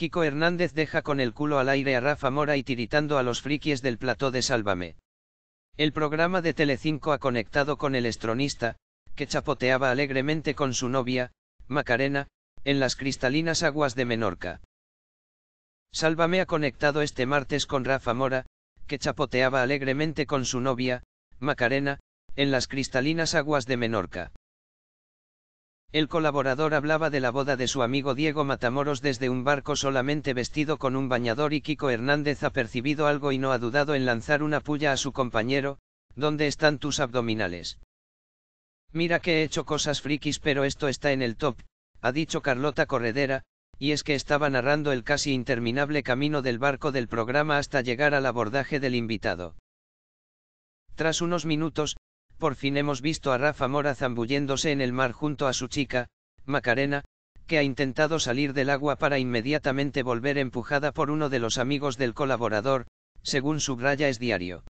Kiko Hernández deja con el culo al aire a Rafa Mora y tiritando a los frikis del plató de Sálvame. El programa de Telecinco ha conectado con el estronista, que chapoteaba alegremente con su novia, Macarena, en las cristalinas aguas de Menorca. Sálvame ha conectado este martes con Rafa Mora, que chapoteaba alegremente con su novia, Macarena, en las cristalinas aguas de Menorca. El colaborador hablaba de la boda de su amigo Diego Matamoros desde un barco solamente vestido con un bañador y Kiko Hernández ha percibido algo y no ha dudado en lanzar una puya a su compañero, ¿dónde están tus abdominales? Mira que he hecho cosas frikis pero esto está en el top, ha dicho Carlota Corredera, y es que estaba narrando el casi interminable camino del barco del programa hasta llegar al abordaje del invitado. Tras unos minutos, por fin hemos visto a Rafa Mora zambulléndose en el mar junto a su chica, Macarena, que ha intentado salir del agua para inmediatamente volver empujada por uno de los amigos del colaborador, según subraya es diario.